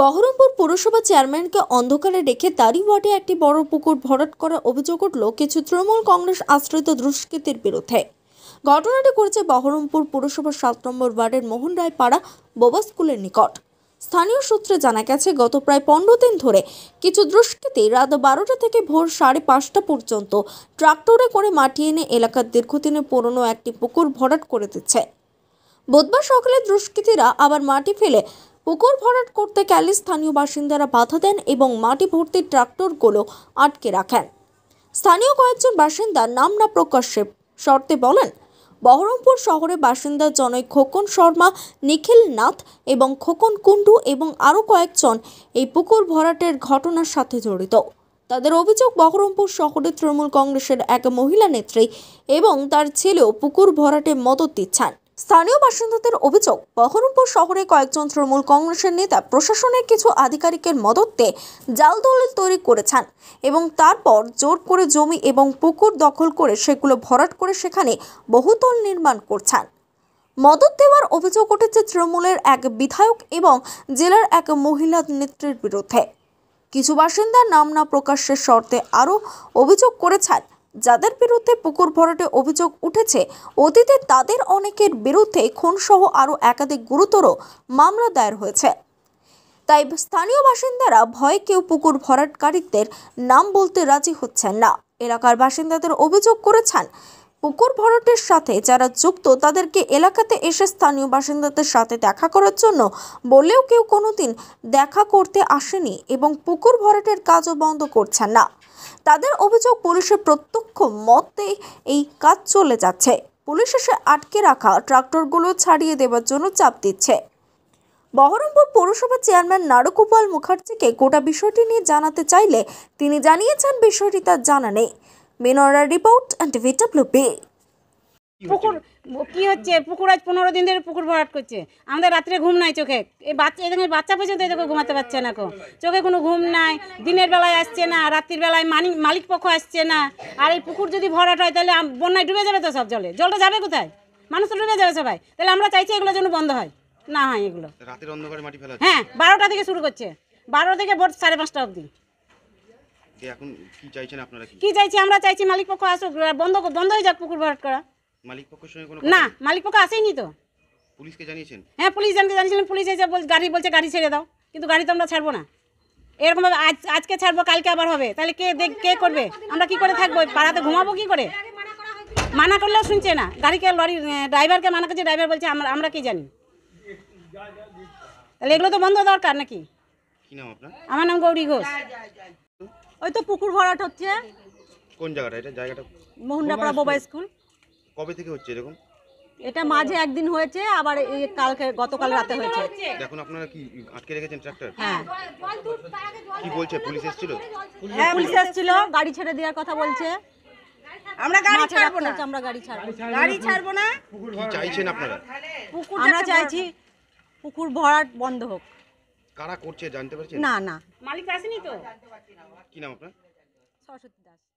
বহরমপুর পৌরসভা চেয়ারম্যানকে অন্ধকারে রেখে তারই ওয়ার্ডে একটি বড় পুকুর ভরাট করার অভিযোগ উঠল কিছু তৃণমূল কংগ্রেস আশ্রিত দুষ্কৃতির বিরুদ্ধে ঘটনাটি করেছে বহরমপুর পৌরসভার সাত নম্বর ওয়ার্ডের মোহন রায়পাড়া বোবা স্কুলের নিকট স্থানীয় সূত্রে জানা গেছে গত প্রায় পনেরো দিন ধরে কিছু দুষ্কৃতি রাত বারোটা থেকে ভোর সাড়ে পাঁচটা পর্যন্ত ট্রাক্টরে করে মাটি এনে এলাকার দীর্ঘদিনে পুরনো একটি পুকুর ভরাট করে দিচ্ছে বুধবার সকালে দুষ্কৃতীরা আবার মাটি ফেলে পুকুর ভরাট করতে গেলে স্থানীয় বাসিন্দারা বাধা দেন এবং মাটি ভর্তি ট্রাক্টরগুলো আটকে রাখেন স্থানীয় কয়েকজন বাসিন্দার নাম না প্রকাশ্যে শর্তে বলেন বহরমপুর শহরে বাসিন্দা জনৈ খোকন শর্মা নিখিল নাথ এবং খোকন কুণ্ডু এবং আরও কয়েকজন এই পুকুর ভরাটের ঘটনার সাথে জড়িত তাদের অভিযোগ বহরমপুর শহরে তৃণমূল কংগ্রেসের এক মহিলা নেত্রী এবং তার ছেলেও পুকুর ভরাটে মদত দিচ্ছেন স্থানীয় বাসিন্দাদের অভিযোগ বহরমপুর শহরে কয়েকজন তৃণমূল কংগ্রেসের নেতা প্রশাসনের কিছু আধিকারিকের মদতে জাল দলিল তৈরি করেছেন এবং তারপর জোর করে জমি এবং পুকুর দখল করে সেগুলো ভরাট করে সেখানে বহুতল নির্মাণ করছেন মদত দেওয়ার অভিযোগ উঠেছে তৃণমূলের এক বিধায়ক এবং জেলার এক মহিলা নেত্রীর বিরুদ্ধে কিছু বাসিন্দা নাম না প্রকাশের শর্তে আরও অভিযোগ করেছেন যাদের বিরুদ্ধে পুকুর ভরাটে অভিযোগ উঠেছে অতীতে তাদের অনেকের বিরুদ্ধে খুনসহ আরও একাধিক গুরুতর মামলা দায়ের হয়েছে তাই স্থানীয় বাসিন্দারা ভয়ে কেউ পুকুর ভরাটকারীদের নাম বলতে রাজি হচ্ছেন না এলাকার বাসিন্দাদের অভিযোগ করেছেন পুকুর ভরাটের সাথে যারা যুক্ত তাদেরকে এলাকাতে এসে স্থানীয় বাসিন্দাদের সাথে দেখা করার জন্য বলেও কেউ কোনোদিন দেখা করতে আসেনি এবং পুকুর ভরাটের কাজও বন্ধ করছেন না তাদের অভিযোগ পুলিশের প্রত্যক্ষ মতে এই কাজ চলে যাচ্ছে পুলিশ এসে আটকে রাখা ট্রাক্টরগুলো ছাড়িয়ে দেওয়ার জন্য চাপ দিচ্ছে বহরমপুর পৌরসভা চেয়ারম্যান নারকোপাল মুখার্জিকে গোটা বিষয়টি নিয়ে জানাতে চাইলে তিনি জানিয়েছেন বিষয়টি তার জানা নেই মিনরা রিপোর্ট এন্ড ভিটাব্লু পুকুর কি হচ্ছে পুকুর আজ পনেরো দিন ধরে পুকুর ভরাট করছে আমাদের রাত্রে ঘুম নাই চোখে এই বাচ্চা এখানে বাচ্চা পর্যন্ত এদেরকে ঘুমাতে পারছে না কো চোখে কোনো ঘুম নাই দিনের বেলায় আসছে না রাত্রির বেলায় মানি মালিক পক্ষ আসছে না আর এই পুকুর যদি ভরাট হয় তাহলে বন্যায় ডুবে যাবে তো সব জলে জলটা যাবে কোথায় মানুষ তো ডুবে যাবে সবাই তাহলে আমরা চাইছি এগুলো যেন বন্ধ হয় না হয় এগুলো হ্যাঁ বারোটা থেকে শুরু করছে বারো থেকে ভোট সাড়ে পাঁচটা অবধি এখন কি চাইছেন আপনারা কি চাইছি আমরা চাইছি মালিক পক্ষ আসুক বন্ধ বন্ধ হয়ে যাক পুকুর ভরাট করা মালিক পক্ষের সঙ্গে কোনো না মালিক পক্ষ আসেনি তো পুলিশকে জানিয়েছেন হ্যাঁ পুলিশ জানতে জানিয়েছিলেন পুলিশ এসে গাড়ি বলছে গাড়ি ছেড়ে দাও কিন্তু গাড়ি তো আমরা ছাড়বো না এরকমভাবে আজ আজকে ছাড়বো কালকে আবার হবে তাহলে কে দেখ কে করবে আমরা কি করে থাকবো পাড়াতে ঘুমাবো কি করে মানা করলেও শুনছে না গাড়িকে লরি ড্রাইভারকে মানা করছে ড্রাইভার বলছে আমরা আমরা কি জানি তাহলে এগুলো তো বন্ধ দরকার নাকি আমার নাম গৌরী ঘোষ ওই তো পুকুর ভরাট হচ্ছে কোন জায়গাটা এটা জায়গাটা মোহনডাপড়া বোবা স্কুল কবে থেকে হচ্ছে এরকম এটা মাঝে একদিন হয়েছে আবার এই কালকে গতকাল রাতে হয়েছে দেখুন আপনারা কি আটকে রেখেছেন ট্রাক্টর হ্যাঁ কি বলছে পুলিশ এসেছিল হ্যাঁ পুলিশ এসেছিল গাড়ি ছেড়ে দেওয়ার কথা বলছে আমরা গাড়ি ছাড়বো না আমরা গাড়ি ছাড়বো গাড়ি ছাড়বো না কি চাইছেন আপনারা আমরা চাইছি পুকুর ভরাট বন্ধ হোক কারা করছে জানতে পারছেন না না মালিক আসেনি তো কি নাম আপনার সরস্বতী দাস